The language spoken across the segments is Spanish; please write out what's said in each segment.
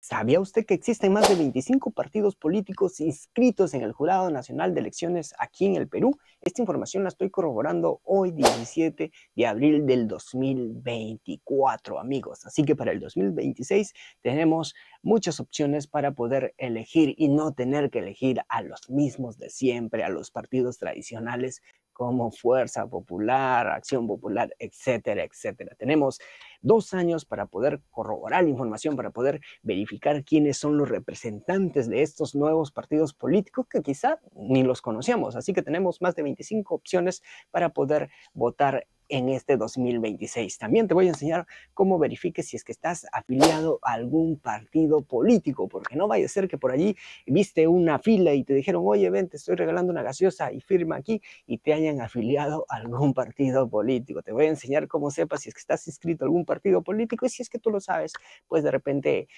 ¿Sabía usted que existen más de 25 partidos políticos inscritos en el Jurado Nacional de Elecciones aquí en el Perú? Esta información la estoy corroborando hoy 17 de abril del 2024, amigos. Así que para el 2026 tenemos muchas opciones para poder elegir y no tener que elegir a los mismos de siempre, a los partidos tradicionales como Fuerza Popular, Acción Popular, etcétera, etcétera. Tenemos dos años para poder corroborar la información, para poder verificar quiénes son los representantes de estos nuevos partidos políticos que quizá ni los conocíamos. Así que tenemos más de 25 opciones para poder votar en este 2026. También te voy a enseñar cómo verifiques si es que estás afiliado a algún partido político, porque no vaya a ser que por allí viste una fila y te dijeron, oye, ven, te estoy regalando una gaseosa y firma aquí y te hayan afiliado a algún partido político. Te voy a enseñar cómo sepas si es que estás inscrito a algún partido político y si es que tú lo sabes, pues de repente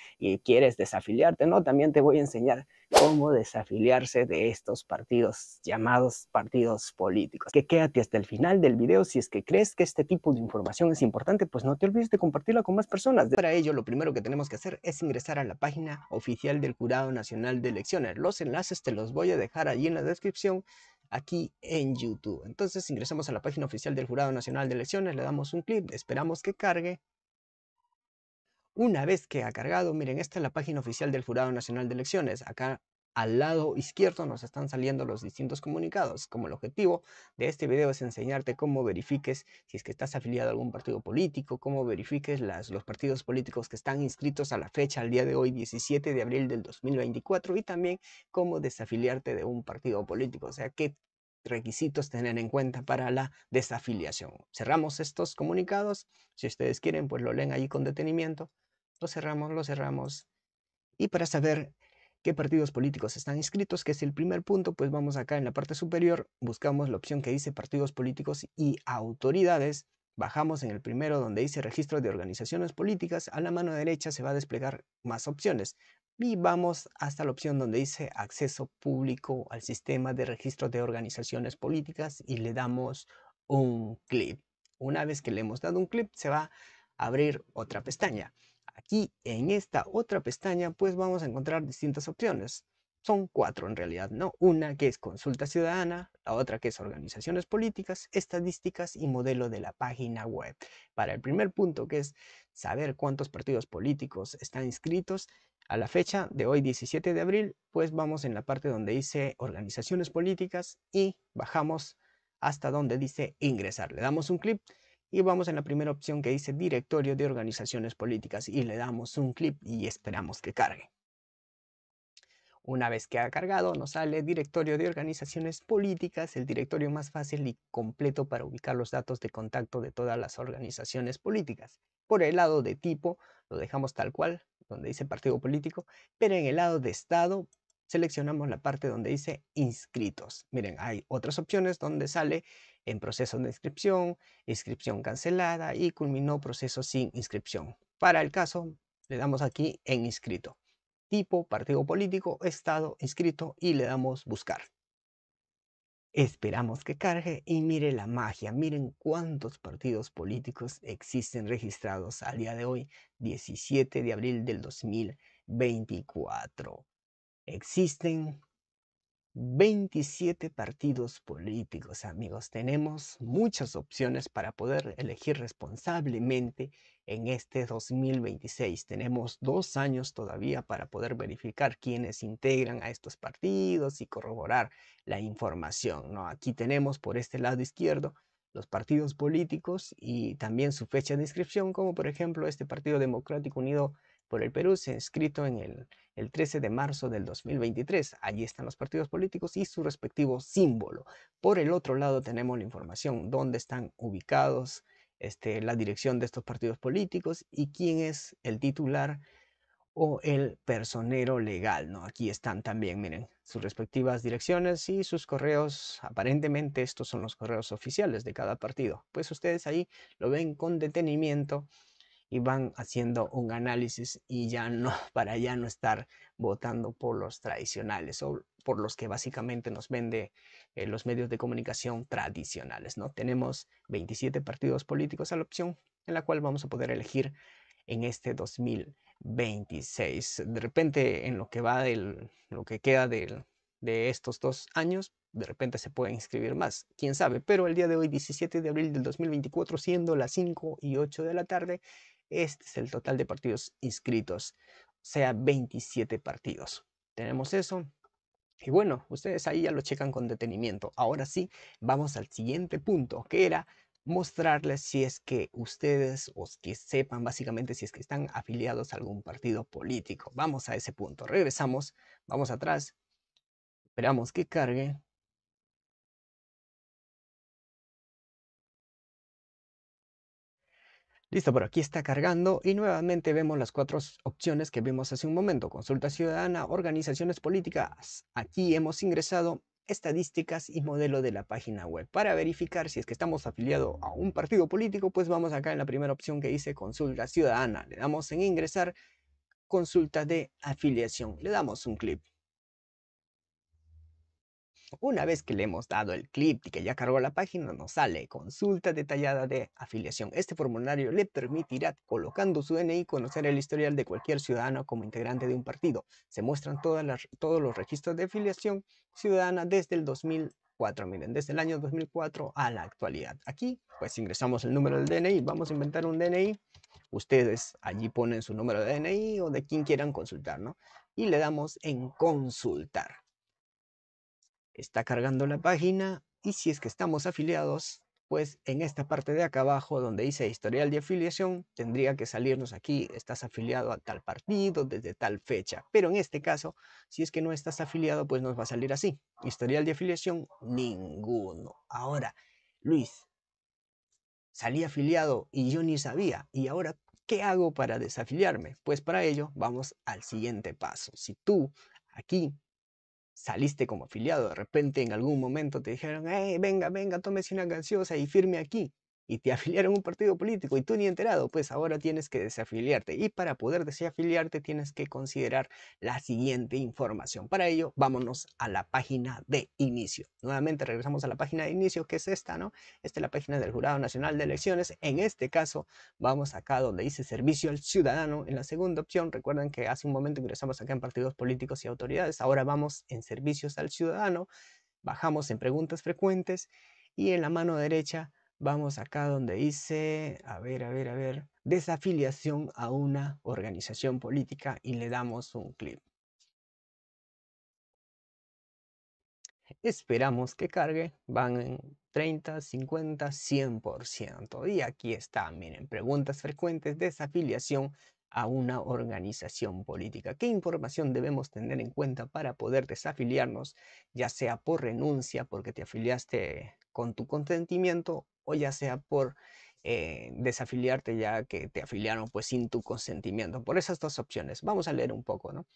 quieres desafiliarte, ¿no? También te voy a enseñar cómo desafiliarse de estos partidos llamados partidos políticos. Que quédate hasta el final del video si es que crees es que este tipo de información es importante, pues no te olvides de compartirla con más personas. Para ello, lo primero que tenemos que hacer es ingresar a la página oficial del Jurado Nacional de Elecciones. Los enlaces te los voy a dejar allí en la descripción aquí en YouTube. Entonces ingresamos a la página oficial del Jurado Nacional de Elecciones, le damos un clic, esperamos que cargue. Una vez que ha cargado, miren, esta es la página oficial del Jurado Nacional de Elecciones. Acá al lado izquierdo nos están saliendo los distintos comunicados. Como el objetivo de este video es enseñarte cómo verifiques si es que estás afiliado a algún partido político, cómo verifiques las, los partidos políticos que están inscritos a la fecha, al día de hoy, 17 de abril del 2024, y también cómo desafiliarte de un partido político. O sea, qué requisitos tener en cuenta para la desafiliación. Cerramos estos comunicados. Si ustedes quieren, pues lo leen ahí con detenimiento. Lo cerramos, lo cerramos. Y para saber qué partidos políticos están inscritos, que es el primer punto, pues vamos acá en la parte superior, buscamos la opción que dice partidos políticos y autoridades, bajamos en el primero donde dice registro de organizaciones políticas, a la mano derecha se va a desplegar más opciones y vamos hasta la opción donde dice acceso público al sistema de registro de organizaciones políticas y le damos un clic. Una vez que le hemos dado un clic se va a abrir otra pestaña. Aquí en esta otra pestaña pues vamos a encontrar distintas opciones. Son cuatro en realidad, ¿no? Una que es consulta ciudadana, la otra que es organizaciones políticas, estadísticas y modelo de la página web. Para el primer punto que es saber cuántos partidos políticos están inscritos, a la fecha de hoy 17 de abril, pues vamos en la parte donde dice organizaciones políticas y bajamos hasta donde dice ingresar. Le damos un clic y vamos en la primera opción que dice directorio de organizaciones políticas y le damos un clic y esperamos que cargue. Una vez que ha cargado nos sale directorio de organizaciones políticas, el directorio más fácil y completo para ubicar los datos de contacto de todas las organizaciones políticas. Por el lado de tipo lo dejamos tal cual, donde dice partido político, pero en el lado de estado seleccionamos la parte donde dice inscritos. Miren, hay otras opciones donde sale en proceso de inscripción, inscripción cancelada y culminó proceso sin inscripción. Para el caso, le damos aquí en inscrito. Tipo, partido político, estado, inscrito y le damos buscar. Esperamos que cargue y mire la magia. Miren cuántos partidos políticos existen registrados al día de hoy, 17 de abril del 2024. Existen 27 partidos políticos, amigos. Tenemos muchas opciones para poder elegir responsablemente en este 2026. Tenemos dos años todavía para poder verificar quiénes integran a estos partidos y corroborar la información. ¿no? Aquí tenemos por este lado izquierdo los partidos políticos y también su fecha de inscripción, como por ejemplo este Partido Democrático Unido por el Perú, se ha inscrito en el, el 13 de marzo del 2023. Allí están los partidos políticos y su respectivo símbolo. Por el otro lado tenemos la información, dónde están ubicados, este, la dirección de estos partidos políticos y quién es el titular o el personero legal, ¿no? Aquí están también, miren, sus respectivas direcciones y sus correos. Aparentemente estos son los correos oficiales de cada partido. Pues ustedes ahí lo ven con detenimiento y van haciendo un análisis y ya no, para ya no estar votando por los tradicionales o por los que básicamente nos vende eh, los medios de comunicación tradicionales, ¿no? Tenemos 27 partidos políticos a la opción en la cual vamos a poder elegir en este 2026. De repente, en lo que va del, lo que queda del, de estos dos años, de repente se pueden inscribir más, quién sabe, pero el día de hoy, 17 de abril del 2024, siendo las 5 y 8 de la tarde, este es el total de partidos inscritos, o sea, 27 partidos. Tenemos eso. Y bueno, ustedes ahí ya lo checan con detenimiento. Ahora sí, vamos al siguiente punto, que era mostrarles si es que ustedes o que sepan básicamente si es que están afiliados a algún partido político. Vamos a ese punto. Regresamos, vamos atrás, esperamos que cargue. Listo, por aquí está cargando y nuevamente vemos las cuatro opciones que vimos hace un momento. Consulta ciudadana, organizaciones políticas. Aquí hemos ingresado estadísticas y modelo de la página web. Para verificar si es que estamos afiliados a un partido político, pues vamos acá en la primera opción que dice consulta ciudadana. Le damos en ingresar consulta de afiliación. Le damos un clic. Una vez que le hemos dado el clip y que ya cargó la página, nos sale consulta detallada de afiliación. Este formulario le permitirá, colocando su DNI, conocer el historial de cualquier ciudadano como integrante de un partido. Se muestran todas todos los registros de afiliación ciudadana desde el 2004, miren, desde el año 2004 a la actualidad. Aquí, pues ingresamos el número del DNI, vamos a inventar un DNI. Ustedes allí ponen su número de DNI o de quien quieran consultar, ¿no? Y le damos en consultar. Está cargando la página y si es que estamos afiliados, pues en esta parte de acá abajo donde dice historial de afiliación, tendría que salirnos aquí, estás afiliado a tal partido desde tal fecha. Pero en este caso, si es que no estás afiliado, pues nos va a salir así. Historial de afiliación, ninguno. Ahora, Luis, salí afiliado y yo ni sabía. ¿Y ahora qué hago para desafiliarme? Pues para ello vamos al siguiente paso. Si tú aquí saliste como afiliado, de repente en algún momento te dijeron, hey, venga, venga, tómese una ganciosa y firme aquí y te afiliaron a un partido político y tú ni enterado, pues ahora tienes que desafiliarte. Y para poder desafiliarte tienes que considerar la siguiente información. Para ello, vámonos a la página de inicio. Nuevamente regresamos a la página de inicio, que es esta, ¿no? Esta es la página del Jurado Nacional de Elecciones. En este caso, vamos acá donde dice servicio al ciudadano. En la segunda opción, recuerden que hace un momento ingresamos acá en partidos políticos y autoridades. Ahora vamos en servicios al ciudadano. Bajamos en preguntas frecuentes y en la mano derecha Vamos acá donde dice, a ver, a ver, a ver, desafiliación a una organización política y le damos un clic. Esperamos que cargue, van en 30, 50, 100%. Y aquí está, miren, preguntas frecuentes, desafiliación a una organización política. ¿Qué información debemos tener en cuenta para poder desafiliarnos, ya sea por renuncia, porque te afiliaste con tu consentimiento o ya sea por eh, desafiliarte ya que te afiliaron pues sin tu consentimiento. Por esas dos opciones. Vamos a leer un poco, ¿no?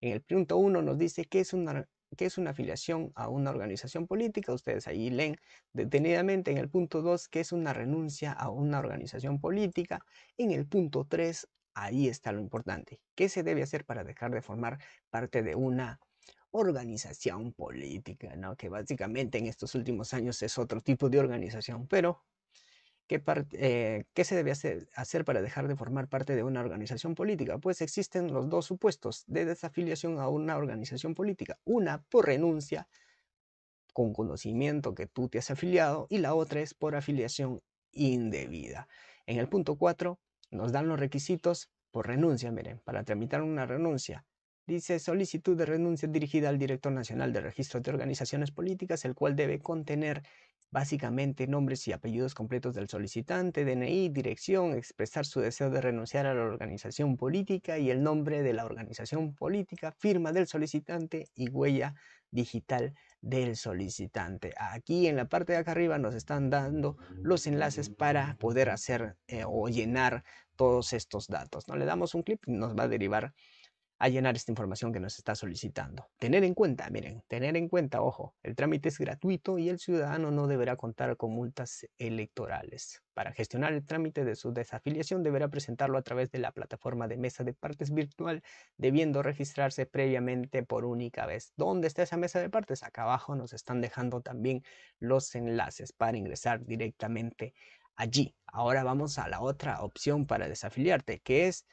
En el punto 1 nos dice que es una es una afiliación a una organización política, ustedes ahí leen detenidamente en el punto 2 que es una renuncia a una organización política, en el punto 3 ahí está lo importante, ¿qué se debe hacer para dejar de formar parte de una organización política, ¿no? que básicamente en estos últimos años es otro tipo de organización, pero ¿qué, eh, ¿qué se debe hacer, hacer para dejar de formar parte de una organización política? Pues existen los dos supuestos de desafiliación a una organización política, una por renuncia con conocimiento que tú te has afiliado y la otra es por afiliación indebida. En el punto 4 nos dan los requisitos por renuncia, miren, para tramitar una renuncia Dice solicitud de renuncia dirigida al director nacional de registro de organizaciones políticas, el cual debe contener básicamente nombres y apellidos completos del solicitante, DNI, dirección, expresar su deseo de renunciar a la organización política y el nombre de la organización política, firma del solicitante y huella digital del solicitante. Aquí en la parte de acá arriba nos están dando los enlaces para poder hacer eh, o llenar todos estos datos. ¿no? Le damos un clic y nos va a derivar a llenar esta información que nos está solicitando. Tener en cuenta, miren, tener en cuenta, ojo, el trámite es gratuito y el ciudadano no deberá contar con multas electorales. Para gestionar el trámite de su desafiliación deberá presentarlo a través de la plataforma de mesa de partes virtual, debiendo registrarse previamente por única vez. ¿Dónde está esa mesa de partes? Acá abajo nos están dejando también los enlaces para ingresar directamente allí. Ahora vamos a la otra opción para desafiliarte, que es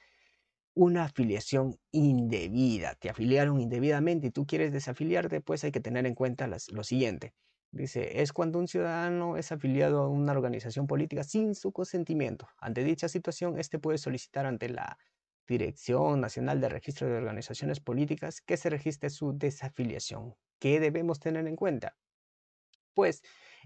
una afiliación indebida. Te afiliaron indebidamente y tú quieres desafiliarte, pues hay que tener en cuenta lo siguiente. Dice, es cuando un ciudadano es afiliado a una organización política sin su consentimiento. Ante dicha situación, este puede solicitar ante la Dirección Nacional de Registro de Organizaciones Políticas que se registre su desafiliación. ¿Qué debemos tener en cuenta? Pues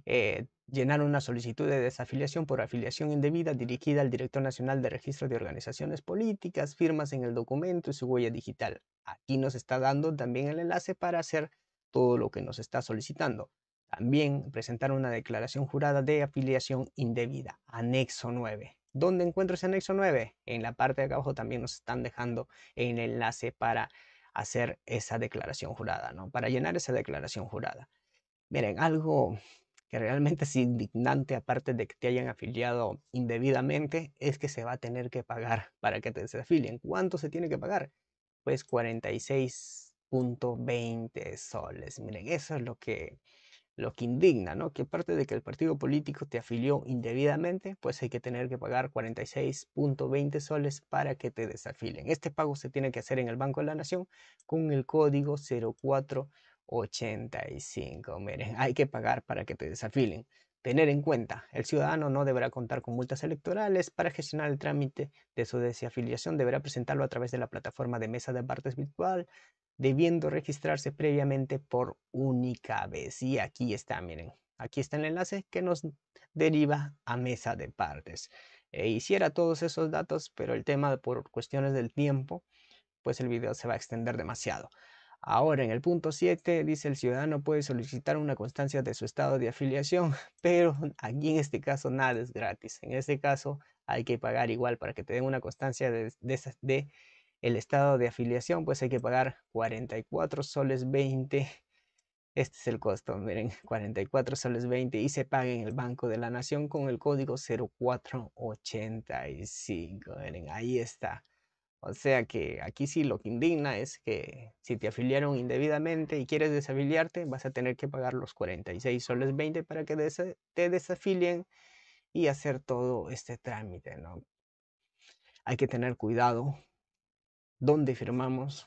eh, llenar una solicitud de desafiliación por afiliación indebida dirigida al Director Nacional de Registro de Organizaciones Políticas, firmas en el documento y su huella digital. Aquí nos está dando también el enlace para hacer todo lo que nos está solicitando. También presentar una declaración jurada de afiliación indebida, anexo 9. ¿Dónde encuentro ese anexo 9? En la parte de abajo también nos están dejando el enlace para hacer esa declaración jurada, ¿no? Para llenar esa declaración jurada. Miren, algo realmente es indignante, aparte de que te hayan afiliado indebidamente, es que se va a tener que pagar para que te desafilen ¿Cuánto se tiene que pagar? Pues 46.20 soles. Miren, eso es lo que, lo que indigna, ¿no? Que aparte de que el partido político te afilió indebidamente, pues hay que tener que pagar 46.20 soles para que te desafilen. Este pago se tiene que hacer en el Banco de la Nación con el código 04 85. Miren, hay que pagar para que te desafilen. Tener en cuenta, el ciudadano no deberá contar con multas electorales. Para gestionar el trámite de su desafiliación deberá presentarlo a través de la plataforma de mesa de partes virtual, debiendo registrarse previamente por única vez. Y aquí está, miren, aquí está el enlace que nos deriva a mesa de partes. E hiciera todos esos datos, pero el tema por cuestiones del tiempo, pues el video se va a extender demasiado. Ahora, en el punto 7 dice el ciudadano puede solicitar una constancia de su estado de afiliación, pero aquí en este caso nada es gratis. En este caso hay que pagar igual para que te den una constancia de, el estado de afiliación, pues hay que pagar 44 soles 20. Este es el costo, miren, 44 soles 20 y se paga en el Banco de la Nación con el código 0485. Miren, ahí está. O sea que aquí sí lo que indigna es que si te afiliaron indebidamente y quieres desafiliarte, vas a tener que pagar los 46 soles 20 para que te desafilien y hacer todo este trámite, ¿no? Hay que tener cuidado dónde firmamos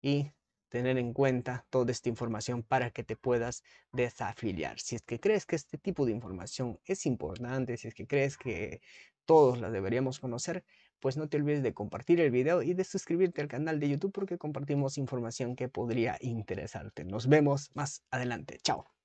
y tener en cuenta toda esta información para que te puedas desafiliar. Si es que crees que este tipo de información es importante, si es que crees que todos la deberíamos conocer, pues no te olvides de compartir el video y de suscribirte al canal de YouTube porque compartimos información que podría interesarte. Nos vemos más adelante. Chao.